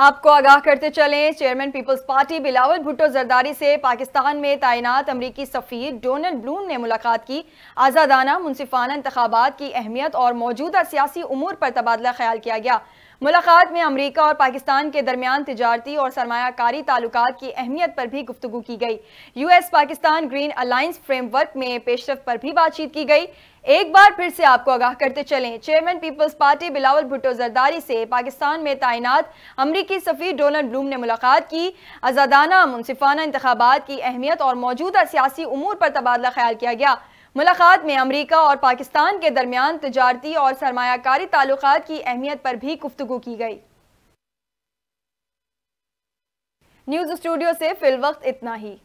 आपको आगाह करते चलें चेयरमैन पीपल्स पार्टी बिलावल भुट्टो जरदारी से पाकिस्तान में तैनात अमरीकी सफ़ीर डोनल्ड ब्लूम ने मुलाकात की आज़ादाना मुनसिफाना इंतबात की अहमियत और मौजूदा सियासी उमूर पर तबादला ख्याल किया गया मुलाकात में अमरीका और पाकिस्तान के दरमियान तजारती और सरमाकारी ताल्लुक की अहमियत पर भी गुफ्तु की गई US Pakistan green alliance framework में पेशरफ पर भी बातचीत की गई एक बार फिर से आपको आगाह करते चलें चेयरमैन पीपल्स पार्टी बिलावल भुट्टो जरदारी से पाकिस्तान में तैनात अमरीकी सफ़ी डोनल्ड ब्लूम ने मुलाकात की आज़ादाना मुनसिफाना इंतबात की अहमियत और मौजूदा सियासी उमूर पर तबादला ख्याल किया गया मुलाकात में अमरीका और पाकिस्तान के दरमियान तजारती और सरमाकारी ताल्लुक की अहमियत पर भी गुफ्तु की गई न्यूज़ स्टूडियो से फिल वक्त इतना ही